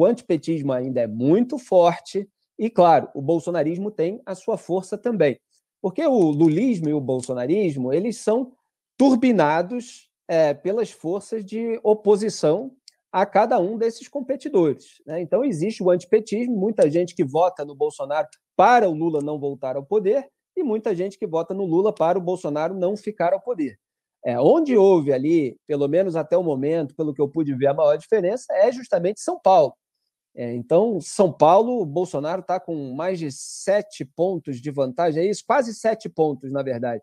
o antipetismo ainda é muito forte e, claro, o bolsonarismo tem a sua força também. Porque o lulismo e o bolsonarismo, eles são turbinados é, pelas forças de oposição a cada um desses competidores. Né? Então, existe o antipetismo, muita gente que vota no Bolsonaro para o Lula não voltar ao poder e muita gente que vota no Lula para o Bolsonaro não ficar ao poder. É, onde houve ali, pelo menos até o momento, pelo que eu pude ver, a maior diferença é justamente São Paulo. É, então, São Paulo, Bolsonaro está com mais de sete pontos de vantagem, é isso? Quase sete pontos, na verdade.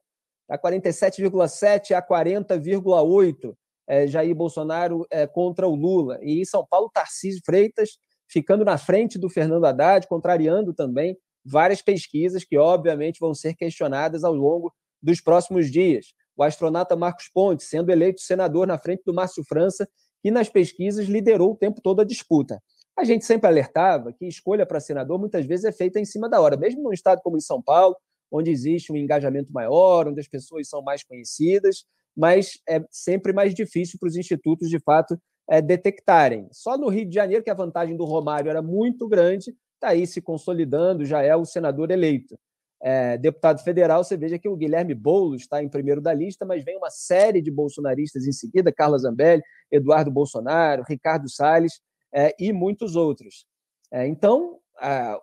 Está 47,7 a 40,8 é, Jair Bolsonaro é, contra o Lula. E em São Paulo, Tarcísio Freitas ficando na frente do Fernando Haddad, contrariando também várias pesquisas que, obviamente, vão ser questionadas ao longo dos próximos dias. O astronauta Marcos Pontes sendo eleito senador na frente do Márcio França, que nas pesquisas liderou o tempo todo a disputa. A gente sempre alertava que escolha para senador muitas vezes é feita em cima da hora, mesmo num estado como em São Paulo, onde existe um engajamento maior, onde as pessoas são mais conhecidas, mas é sempre mais difícil para os institutos, de fato, é, detectarem. Só no Rio de Janeiro, que a vantagem do Romário era muito grande, está aí se consolidando, já é o senador eleito. É, deputado federal, você veja que o Guilherme Boulos está em primeiro da lista, mas vem uma série de bolsonaristas em seguida, Carla Zambelli, Eduardo Bolsonaro, Ricardo Salles, é, e muitos outros. É, então,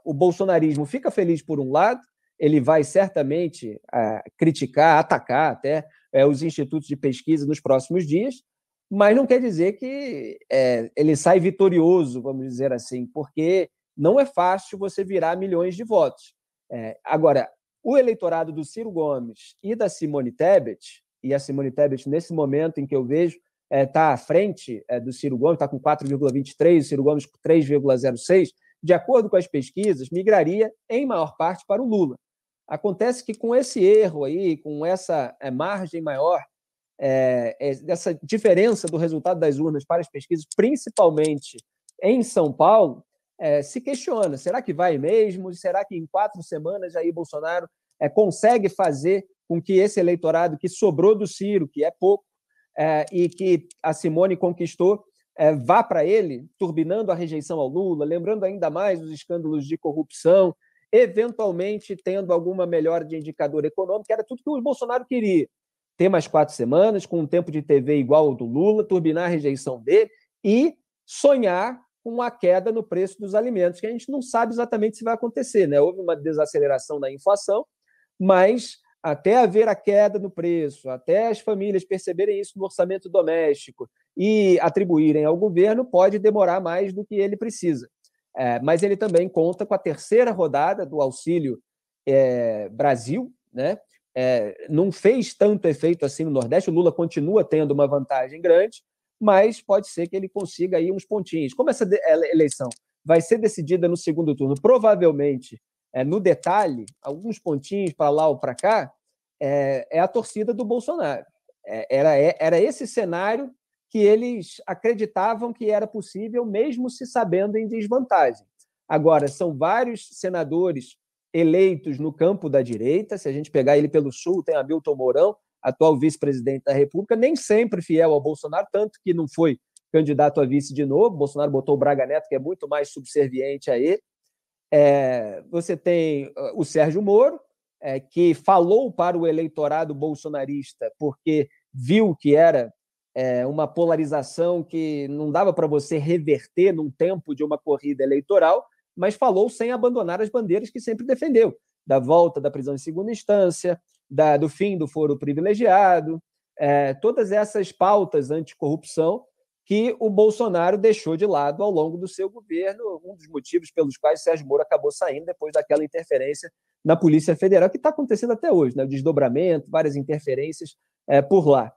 o bolsonarismo fica feliz por um lado, ele vai certamente é, criticar, atacar até é, os institutos de pesquisa nos próximos dias, mas não quer dizer que é, ele sai vitorioso, vamos dizer assim, porque não é fácil você virar milhões de votos. É, agora, o eleitorado do Ciro Gomes e da Simone Tebet, e a Simone Tebet, nesse momento em que eu vejo, está é, à frente é, do Ciro Gomes, está com 4,23, o Ciro Gomes com 3,06, de acordo com as pesquisas, migraria em maior parte para o Lula. Acontece que com esse erro aí, com essa é, margem maior, é, essa diferença do resultado das urnas para as pesquisas, principalmente em São Paulo, é, se questiona: será que vai mesmo? Será que em quatro semanas aí Bolsonaro é, consegue fazer com que esse eleitorado que sobrou do Ciro, que é pouco, é, e que a Simone conquistou é, vá para ele, turbinando a rejeição ao Lula, lembrando ainda mais os escândalos de corrupção, eventualmente tendo alguma melhora de indicador econômico, que era tudo que o Bolsonaro queria. Ter mais quatro semanas, com um tempo de TV igual ao do Lula, turbinar a rejeição dele e sonhar com a queda no preço dos alimentos, que a gente não sabe exatamente se vai acontecer. Né? Houve uma desaceleração da inflação, mas até haver a queda no preço, até as famílias perceberem isso no orçamento doméstico e atribuírem ao governo, pode demorar mais do que ele precisa. É, mas ele também conta com a terceira rodada do Auxílio é, Brasil, né? É, não fez tanto efeito assim no Nordeste. O Lula continua tendo uma vantagem grande, mas pode ser que ele consiga aí uns pontinhos. Como essa eleição vai ser decidida no segundo turno, provavelmente é, no detalhe, alguns pontinhos para lá ou para cá, é, é, a torcida do Bolsonaro. É, era, é, era esse cenário que eles acreditavam que era possível, mesmo se sabendo em desvantagem. Agora, são vários senadores eleitos no campo da direita, se a gente pegar ele pelo Sul, tem Hamilton Mourão, atual vice-presidente da República, nem sempre fiel ao Bolsonaro, tanto que não foi candidato a vice de novo. Bolsonaro botou o Braga Neto, que é muito mais subserviente a ele. É, você tem ah, o Sérgio Moro, é, que falou para o eleitorado bolsonarista porque viu que era é, uma polarização que não dava para você reverter num tempo de uma corrida eleitoral, mas falou sem abandonar as bandeiras que sempre defendeu da volta da prisão em segunda instância, da, do fim do foro privilegiado, é, todas essas pautas anticorrupção que o Bolsonaro deixou de lado ao longo do seu governo, um dos motivos pelos quais Sérgio Moro acabou saindo depois daquela interferência na Polícia Federal, que está acontecendo até hoje, né? o desdobramento, várias interferências é, por lá.